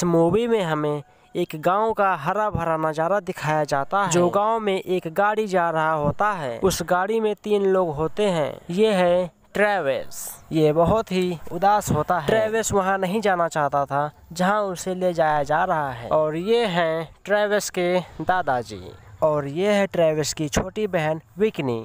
इस मूवी में हमें एक गांव का हरा भरा नज़ारा दिखाया जाता है जो गांव में एक गाड़ी जा रहा होता है उस गाड़ी में तीन लोग होते हैं ये है ट्रेवेस ये बहुत ही उदास होता है ट्रेवेस वहाँ नहीं जाना चाहता था जहाँ उसे ले जाया जा रहा है और ये हैं ट्रेवेस के दादाजी और ये है ट्रेवेस की छोटी बहन विकनी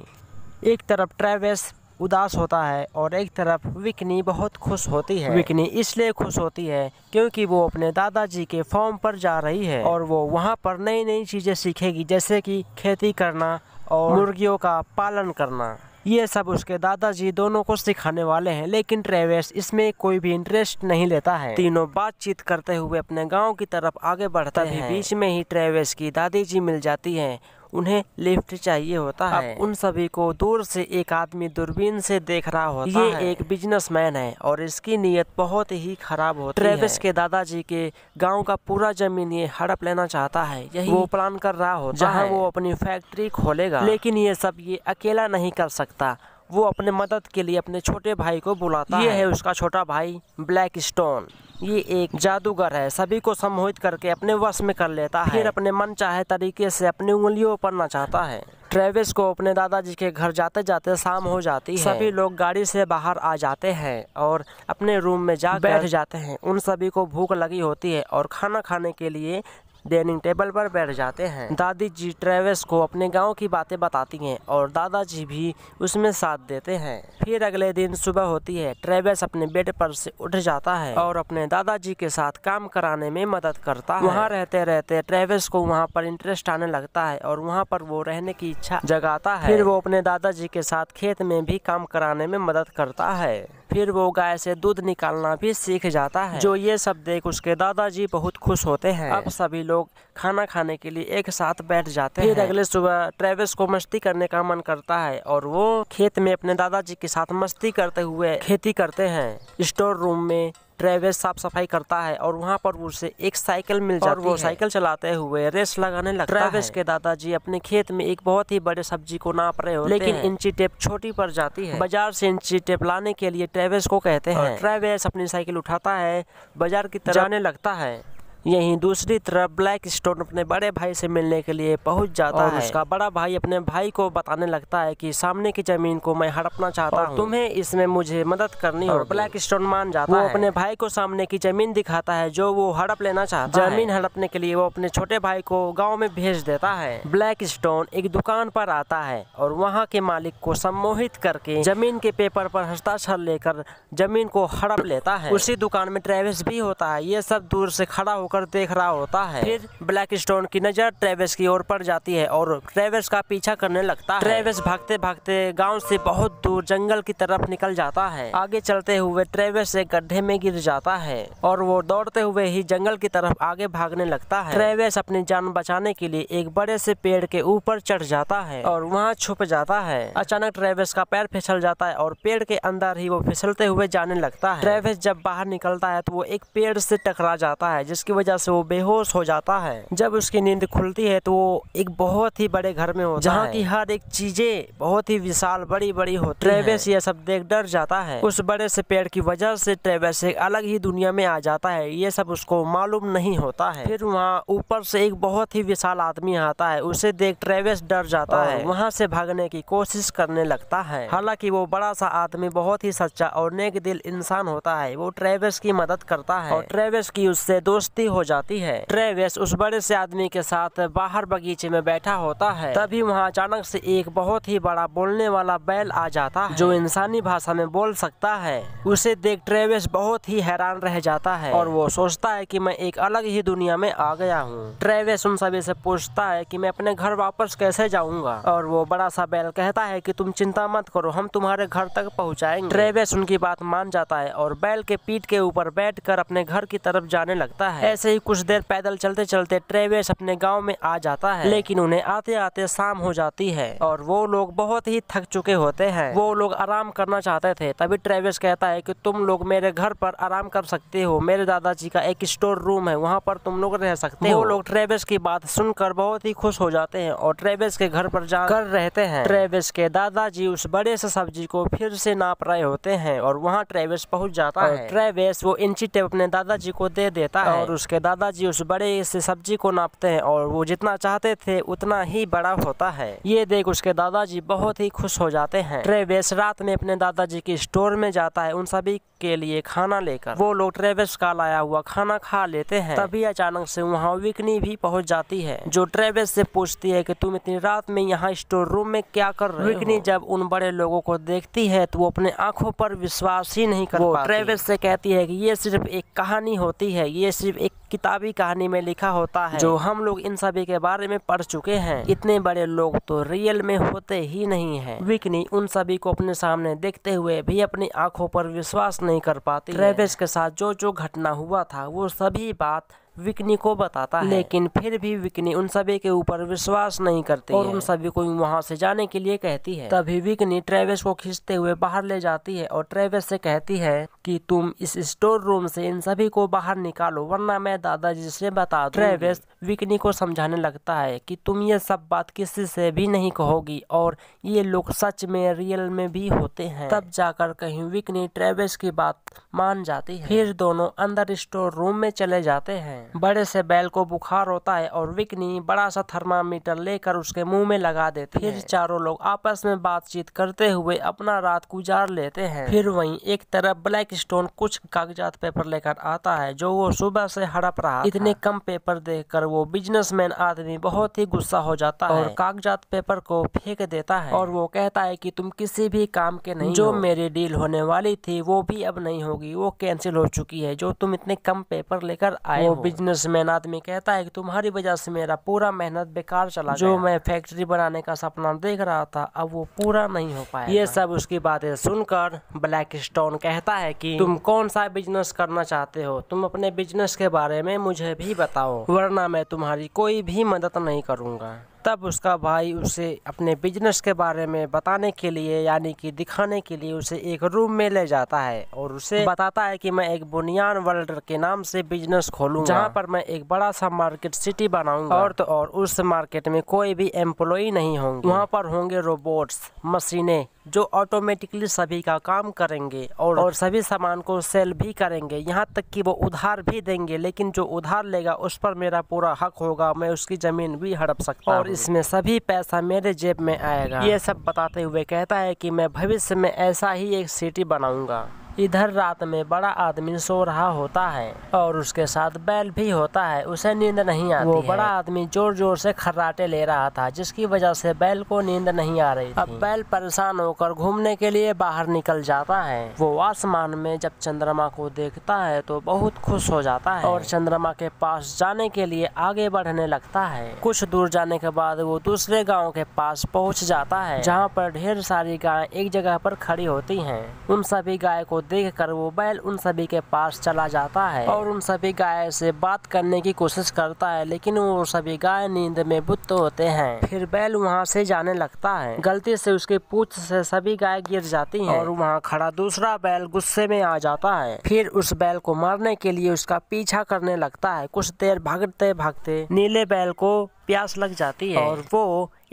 एक तरफ ट्रेवेस उदास होता है और एक तरफ विकनी बहुत खुश होती है विकनी इसलिए खुश होती है क्योंकि वो अपने दादाजी के फॉर्म पर जा रही है और वो वहाँ पर नई नई चीज़ें सीखेगी जैसे कि खेती करना और मुर्गियों का पालन करना ये सब उसके दादाजी दोनों को सिखाने वाले हैं लेकिन ट्रेवेस इसमें कोई भी इंटरेस्ट नहीं लेता है तीनों बातचीत करते हुए अपने गांव की तरफ आगे बढ़ता है बीच में ही ट्रेवेस की दादी जी मिल जाती हैं उन्हें लिफ्ट चाहिए होता है हाँ। उन सभी को दूर से एक आदमी दूरबीन से देख रहा होता ये है। एक बिजनेसमैन है और इसकी नीयत बहुत ही खराब होती ट्रेविस है ट्रेविस के दादाजी के गांव का पूरा जमीन ये हड़प लेना चाहता है यही वो प्लान कर रहा होता जहाँ वो अपनी फैक्ट्री खोलेगा लेकिन ये सब ये अकेला नहीं कर सकता वो अपने मदद के लिए अपने छोटे भाई को बुलाता ये है, है उसका छोटा भाई ब्लैक स्टोन ये एक जादूगर है सभी को सम्मोहित करके अपने वश में कर लेता है फिर अपने मन चाहे तरीके से अपनी उंगलियों पर चाहता है ट्रेविस को अपने दादाजी के घर जाते जाते शाम हो जाती है सभी लोग गाड़ी से बाहर आ जाते हैं और अपने रूम में जा बैठ जाते हैं उन सभी को भूख लगी होती है और खाना खाने के लिए डाइनिंग टेबल पर बैठ जाते हैं दादी जी ट्रेवल्स को अपने गाँव की बातें बताती हैं और दादाजी भी उसमें साथ देते हैं फिर अगले दिन सुबह होती है ट्रेवल्स अपने बेड पर से उठ जाता है और अपने दादाजी के साथ काम कराने में मदद करता है वहाँ रहते रहते ट्रेवल्स को वहाँ पर इंटरेस्ट आने लगता है और वहाँ पर वो रहने की इच्छा जगाता है फिर वो अपने दादाजी के साथ खेत में भी काम कराने में मदद करता है फिर वो गाय से दूध निकालना भी सीख जाता है जो ये सब देख उसके दादाजी बहुत खुश होते हैं अब सभी लोग खाना खाने के लिए एक साथ बैठ जाते हैं फिर अगले सुबह ट्रेविस को मस्ती करने का मन करता है और वो खेत में अपने दादाजी के साथ मस्ती करते हुए खेती करते हैं स्टोर रूम में ड्राइवर साफ सफाई करता है और वहाँ पर उसे एक साइकिल मिल जाती और वो साइकिल चलाते हुए रेस लगाने लगता ड्राइवर्स के दादाजी अपने खेत में एक बहुत ही बड़े सब्जी को नाप रहे होते लेकिन इंची टेप छोटी पर जाती है बाजार से इंची टेप लाने के लिए ट्रेवेस को कहते हैं ट्रेवेस अपनी साइकिल उठाता है बाजार की तरफ जाने लगता है यहीं दूसरी तरफ ब्लैक स्टोन अपने बड़े भाई से मिलने के लिए पहुंच जाता और है उसका बड़ा भाई अपने भाई को बताने लगता है कि सामने की जमीन को मैं हड़पना चाहता हूँ तुम्हें इसमें मुझे मदद करनी और ब्लैक स्टोन मान जाता है अपने भाई को सामने की जमीन दिखाता है जो वो हड़प लेना चाहता जमीन हड़पने के लिए वो अपने छोटे भाई को गाँव में भेज देता है ब्लैक स्टोन एक दुकान पर आता है और वहाँ के मालिक को सम्मोहित करके जमीन के पेपर पर हस्ताक्षर लेकर जमीन को हड़प लेता है उसी दुकान में ट्रेविस भी होता है ये सब दूर से खड़ा होकर होकर देख रहा होता है फिर ब्लैक स्टोन की नजर ट्रेवस की ओर पड़ जाती है और ट्रेवस का पीछा करने लगता है ट्रेवस भागते भागते गाँव से बहुत दूर जंगल की तरफ निकल जाता है आगे चलते हुए ट्रेवस एक गड्ढे में गिर जाता है और वो दौड़ते हुए ही जंगल की तरफ आगे भागने लगता है ट्रेवस अपनी जान बचाने के लिए एक बड़े से पेड़ के ऊपर चढ़ जाता है और वहाँ छुप जाता है अचानक ट्रेवस का पैर फिसल जाता है और पेड़ के अंदर ही वो फिसलते हुए जाने लगता है ट्रेवस जब बाहर निकलता है तो वो एक पेड़ से टकरा जाता है जिसकी वजह वजह से वो बेहोश हो जाता है जब उसकी नींद खुलती है तो वो एक बहुत ही बड़े घर में होता जहाँ की हर एक चीजें बहुत ही विशाल बड़ी बड़ी होती ट्रेवेस ये सब देख डर जाता है उस बड़े से पेड़ की वजह से ट्रेवेस एक अलग ही दुनिया में आ जाता है ये सब उसको मालूम नहीं होता है फिर वहाँ ऊपर से एक बहुत ही विशाल आदमी आता है उसे देख ट्रेवेस डर जाता है हाँ। वहाँ से भागने की कोशिश करने लगता है हालांकि वो बड़ा सा आदमी बहुत ही सच्चा और नेक दिल इंसान होता है वो ट्रेवेस की मदद करता है और ट्रेवेस की उससे दोस्ती खड़ी हो जाती है ट्रेवेस उस बड़े से आदमी के साथ बाहर बगीचे में बैठा होता है तभी वहाँ अचानक से एक बहुत ही बड़ा बोलने वाला बैल आ जाता है जो इंसानी भाषा में बोल सकता है उसे देख ट्रेवेस बहुत ही हैरान रह जाता है और वो सोचता है की मैं एक अलग ही दुनिया में आ गया हूँ ट्रेवेस उन सभी से पूछता है की मैं अपने घर वापस कैसे जाऊँगा और वो बड़ा सा बैल कहता है की तुम चिंता मत करो हम तुम्हारे घर तक पहुँचाएंगे ट्रेवेस उनकी बात मान जाता है और बैल के पीठ के ऊपर बैठकर अपने घर की तरफ जाने लगता है ऐसे ही कुछ देर पैदल चलते चलते ट्रेवेस अपने गाँव में आ जाता है लेकिन उन्हें आते आते शाम हो जाती है और वो लोग बहुत ही थक चुके होते हैं वो लोग आराम करना चाहते थे तभी ट्रेवेस कहता है कि तुम लोग मेरे घर पर आराम कर सकते हो मेरे दादाजी का एक स्टोर रूम है वहाँ पर तुम लोग रह सकते हो वो लोग ट्रेवेस की बात सुनकर बहुत ही खुश हो जाते हैं और ट्रेवेस के घर पर जा रहते हैं ट्रेवेस के दादाजी उस बड़े से सब्जी को फिर से नाप रहे होते हैं और वहाँ ट्रेवेस पहुँच जाता है ट्रेवेस वो इंची टेप अपने दादाजी को दे देता है और उस उसके दादाजी उस बड़े से सब्जी को नापते हैं और वो जितना चाहते थे उतना ही बड़ा होता है ये देख उसके दादाजी बहुत ही खुश हो जाते हैं ट्रेवेस रात में अपने दादाजी के स्टोर में जाता है उन सभी के लिए खाना लेकर वो लोग ट्रेवेस का लाया हुआ खाना खा लेते हैं तभी अचानक से वहाँ विकनी भी पहुँच जाती है जो ट्रेवेस से पूछती है की तुम इतनी रात में यहाँ स्टोर रूम में क्या कर रहे विकनी जब उन बड़े लोगों को देखती है तो वो अपने आँखों पर विश्वास ही नहीं कर ट्रेवेस से कहती है की ये सिर्फ एक कहानी होती है ये सिर्फ एक किताबी कहानी में लिखा होता है जो हम लोग इन सभी के बारे में पढ़ चुके हैं इतने बड़े लोग तो रियल में होते ही नहीं है विकनी उन सभी को अपने सामने देखते हुए भी अपनी आंखों पर विश्वास नहीं कर पाती ट्रेविस के साथ जो जो घटना हुआ था वो सभी बात विकनी को बताता है लेकिन फिर भी विकनी उन सभी के ऊपर विश्वास नहीं करती और उन सभी को वहाँ से जाने के लिए कहती है तभी विकनी ट्रेविस को खींचते हुए बाहर ले जाती है और ट्रेविस से कहती है कि तुम इस स्टोर रूम से इन सभी को बाहर निकालो वरना मैं दादाजी से बता दूं ट्रेविस विकनी को समझाने लगता है कि तुम ये सब बात किसी से भी नहीं कहोगी और ये लोग सच में रियल में भी होते हैं तब जाकर कहीं विकनी ट्रेविस की बात मान जाती है फिर दोनों अंदर स्टोर रूम में चले जाते हैं बड़े से बैल को बुखार होता है और विकनी बड़ा सा थर्मामीटर लेकर उसके मुंह में लगा देते फिर चारों लोग आपस में बातचीत करते हुए अपना रात गुजार लेते हैं फिर वहीं एक तरफ ब्लैक स्टोन कुछ कागजात पेपर लेकर आता है जो वो सुबह से हड़प रहा इतने कम पेपर देख वो बिजनेस आदमी बहुत ही गुस्सा हो जाता है और कागजात पेपर को फेंक देता है और वो कहता है की तुम किसी भी काम के नहीं जो मेरी डील होने वाली थी वो भी अब नहीं होगी वो कैंसिल हो चुकी है जो तुम इतने कम पेपर लेकर आए हो बिजनेसमैन आदमी कहता है कि तुम्हारी वजह से मेरा पूरा मेहनत बेकार चला जो मैं फैक्ट्री बनाने का सपना देख रहा था अब वो पूरा नहीं हो पाया ये सब उसकी बातें सुनकर ब्लैक स्टोन कहता है कि तुम कौन सा बिजनेस करना चाहते हो तुम अपने बिजनेस के बारे में मुझे भी बताओ वरना मैं तुम्हारी कोई भी मदद नहीं करूँगा तब उसका भाई उसे अपने बिजनेस के बारे में बताने के लिए यानी कि दिखाने के लिए उसे एक रूम में ले जाता है और उसे बताता है कि मैं एक बुनियान वर्ल्ड के नाम से बिजनेस खोलूँ जहाँ पर मैं एक बड़ा सा मार्केट सिटी बनाऊंगा और तो और उस मार्केट में कोई भी एम्प्लॉय नहीं होंगे वहाँ पर होंगे रोबोट्स मशीने जो ऑटोमेटिकली सभी का काम करेंगे और और सभी सामान को सेल भी करेंगे यहाँ तक कि वो उधार भी देंगे लेकिन जो उधार लेगा उस पर मेरा पूरा हक होगा मैं उसकी ज़मीन भी हड़प सकता और इसमें सभी पैसा मेरे जेब में आएगा ये सब बताते हुए कहता है कि मैं भविष्य में ऐसा ही एक सिटी बनाऊंगा इधर रात में बड़ा आदमी सो रहा होता है और उसके साथ बैल भी होता है उसे नींद नहीं आती वो बड़ा आदमी जोर जोर से खर्राटे ले रहा था जिसकी वजह से बैल को नींद नहीं आ रही अब बैल परेशान होकर घूमने के लिए बाहर निकल जाता है वो आसमान में जब चंद्रमा को देखता है तो बहुत खुश हो जाता है और चंद्रमा के पास जाने के लिए आगे बढ़ने लगता है कुछ दूर जाने के बाद वो दूसरे गाँव के पास पहुँच जाता है जहाँ पर ढेर सारी गाय एक जगह पर खड़ी होती है उन सभी गाय को देखकर वो बैल उन सभी के पास चला जाता है और उन सभी गाय से बात करने की कोशिश करता है लेकिन वो सभी गाय नींद में बुत होते हैं फिर बैल वहाँ से जाने लगता है गलती से उसके पूछ से सभी गाय गिर जाती है और वहाँ खड़ा दूसरा बैल गुस्से में आ जाता है फिर उस बैल को मारने के लिए उसका पीछा करने लगता है कुछ देर भागते भागते नीले बैल को प्यास लग जाती है और वो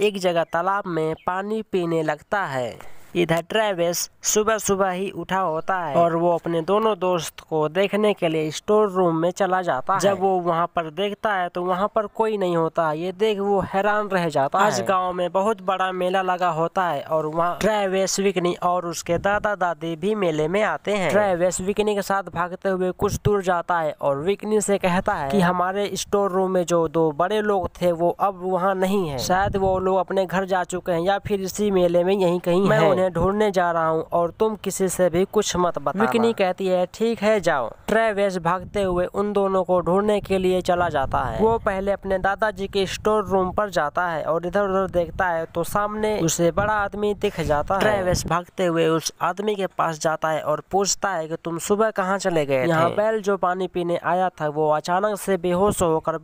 एक जगह तालाब में पानी पीने लगता है इधर ट्रेविस सुबह सुबह ही उठा होता है और वो अपने दोनों दोस्त को देखने के लिए स्टोर रूम में चला जाता है जब वो वहाँ पर देखता है तो वहाँ पर कोई नहीं होता ये देख वो हैरान रह जाता आज है गाँव में बहुत बड़ा मेला लगा होता है और वहाँ ट्रेविस विकनी और उसके दादा दादी भी मेले में आते हैं ट्रेविस विकनी के साथ भागते हुए कुछ दूर जाता है और विकनी से कहता है की हमारे स्टोर रूम में जो दो बड़े लोग थे वो अब वहाँ नहीं है शायद वो लोग अपने घर जा चुके हैं या फिर इसी मेले में यही कहीं मैं जिन्हें ढूंढने जा रहा हूँ और तुम किसी से भी कुछ मत बताना विकनी कहती है ठीक है जाओ ट्रेवेस भागते हुए उन दोनों को ढूंढने के लिए चला जाता है वो पहले अपने दादाजी के स्टोर रूम पर जाता है और इधर उधर देखता है तो सामने उसे बड़ा आदमी दिख जाता है ट्रेवेस भागते हुए उस आदमी के पास जाता है और पूछता है की तुम सुबह कहाँ चले गए यहाँ बैल जो पानी पीने आया था वो अचानक से बेहोश होकर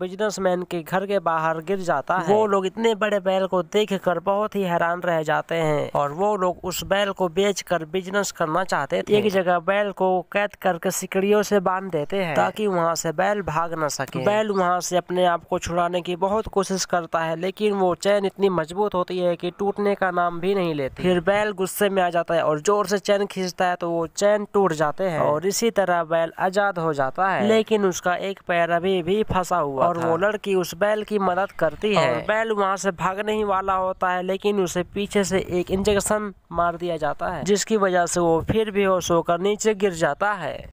मैन के घर के बाहर गिर जाता है वो लोग इतने बड़े बैल को देख कर बहुत ही हैरान रह जाते हैं और वो लोग उस बैल को बेचकर बिजनेस करना चाहते थे हाँ। एक जगह बैल को कैद करके सिकड़ियों से बांध देते हैं ताकि वहाँ से बैल भाग न सके बैल वहाँ से अपने आप को छुड़ाने की बहुत कोशिश करता है लेकिन वो चैन इतनी मजबूत होती है की टूटने का नाम भी नहीं लेती फिर बैल गुस्से में आ जाता है और जोर से चैन खींचता है तो वो चैन टूट जाते हैं और इसी तरह बैल आजाद हो जाता है लेकिन उसका एक पैर अभी भी फंसा हुआ और वो लड़की उस बैल की मदद करती है बैल वहाँ से भागने ही वाला होता है लेकिन उसे पीछे से एक इंजेक्शन मार दिया जाता है जिसकी वजह से वो फिर बेहोश होकर नीचे गिर जाता है